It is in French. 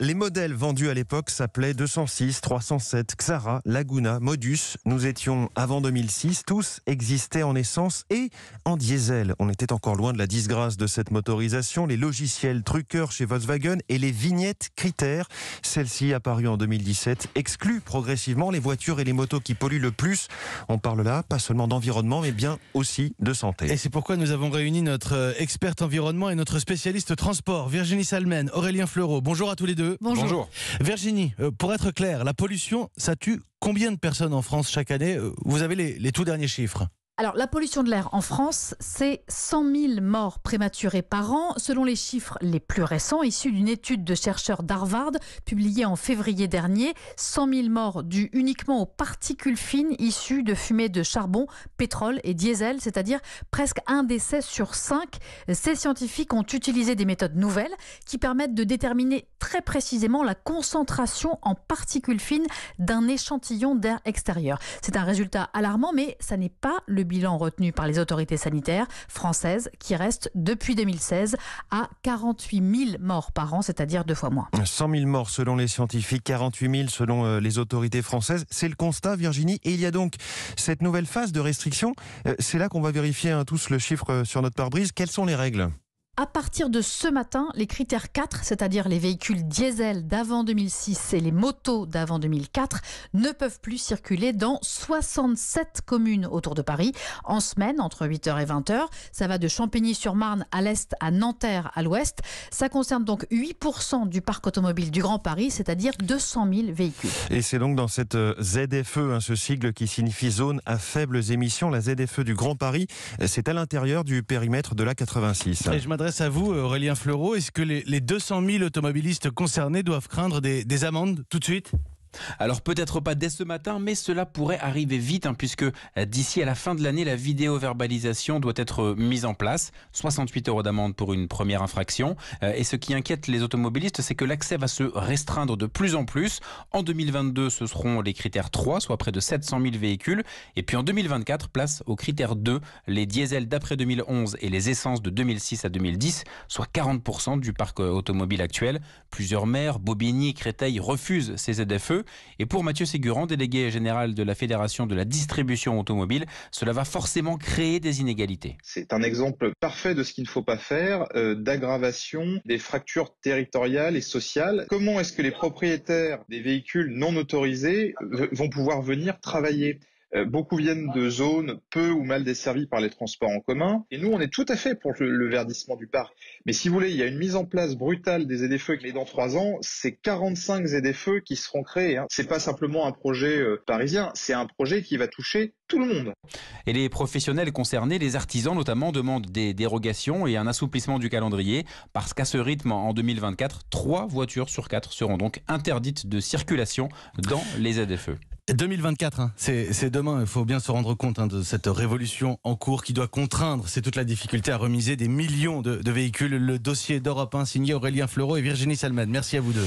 Les modèles vendus à l'époque s'appelaient 206, 307, Xara, Laguna, Modus. Nous étions avant 2006, tous existaient en essence et en diesel. On était encore loin de la disgrâce de cette motorisation, les logiciels truqueurs chez Volkswagen et les vignettes critères. celles ci apparues en 2017 excluent progressivement les voitures et les motos qui polluent le plus. On parle là pas seulement d'environnement mais bien aussi de santé. Et c'est pourquoi nous avons réuni notre euh, experte environnement et notre spécialiste transport, Virginie Salmen, Aurélien Fleureau. Bonjour à tous les deux. Bonjour. Virginie, euh, pour être clair, la pollution, ça tue combien de personnes en France chaque année euh, Vous avez les, les tout derniers chiffres alors, la pollution de l'air en France, c'est 100 000 morts prématurées par an, selon les chiffres les plus récents, issus d'une étude de chercheurs d'Harvard, publiée en février dernier. 100 000 morts dues uniquement aux particules fines issues de fumée de charbon, pétrole et diesel, c'est-à-dire presque un décès sur cinq. Ces scientifiques ont utilisé des méthodes nouvelles qui permettent de déterminer très précisément la concentration en particules fines d'un échantillon d'air extérieur. C'est un résultat alarmant, mais ça n'est pas le bilan retenu par les autorités sanitaires françaises qui reste depuis 2016 à 48 000 morts par an, c'est-à-dire deux fois moins. 100 000 morts selon les scientifiques, 48 000 selon euh, les autorités françaises. C'est le constat, Virginie. Et il y a donc cette nouvelle phase de restriction. Euh, c'est là qu'on va vérifier hein, tous le chiffre euh, sur notre pare-brise. Quelles sont les règles à partir de ce matin, les critères 4, c'est-à-dire les véhicules diesel d'avant 2006 et les motos d'avant 2004, ne peuvent plus circuler dans 67 communes autour de Paris en semaine entre 8h et 20h. Ça va de Champigny-sur-Marne à l'est à Nanterre à l'ouest. Ça concerne donc 8% du parc automobile du Grand Paris, c'est-à-dire 200 000 véhicules. Et c'est donc dans cette euh, ZFE, hein, ce sigle qui signifie zone à faibles émissions, la ZFE du Grand Paris, euh, c'est à l'intérieur du périmètre de la 86. Grâce à vous, Aurélien Fleureau. Est-ce que les, 200 000 automobilistes concernés doivent craindre des amendes tout de suite alors peut-être pas dès ce matin, mais cela pourrait arriver vite, hein, puisque euh, d'ici à la fin de l'année, la vidéo-verbalisation doit être euh, mise en place. 68 euros d'amende pour une première infraction. Euh, et ce qui inquiète les automobilistes, c'est que l'accès va se restreindre de plus en plus. En 2022, ce seront les critères 3, soit près de 700 000 véhicules. Et puis en 2024, place aux critères 2, les diesels d'après 2011 et les essences de 2006 à 2010, soit 40% du parc automobile actuel. Plusieurs maires, Bobigny, Créteil, refusent ces ZFE. Et pour Mathieu Ségurand, délégué général de la Fédération de la distribution automobile, cela va forcément créer des inégalités. C'est un exemple parfait de ce qu'il ne faut pas faire, euh, d'aggravation des fractures territoriales et sociales. Comment est-ce que les propriétaires des véhicules non autorisés euh, vont pouvoir venir travailler euh, beaucoup viennent de zones peu ou mal desservies par les transports en commun. Et nous, on est tout à fait pour le, verdissement du parc. Mais si vous voulez, il y a une mise en place brutale des aides-feux et dans trois ans, c'est 45 aides-feux qui seront créés. Hein. Ce n'est pas simplement un projet euh, parisien, c'est un projet qui va toucher tout le monde. Et les professionnels concernés, les artisans notamment, demandent des dérogations et un assouplissement du calendrier parce qu'à ce rythme, en 2024, trois voitures sur quatre seront donc interdites de circulation dans les ZFE. 2024, hein. c'est demain. Il faut bien se rendre compte hein, de cette révolution en cours qui doit contraindre, c'est toute la difficulté à remiser des millions de, véhicules. Le dossier d'Europe 1 signé Aurélien Fleureau et Virginie Salman. Merci à vous deux.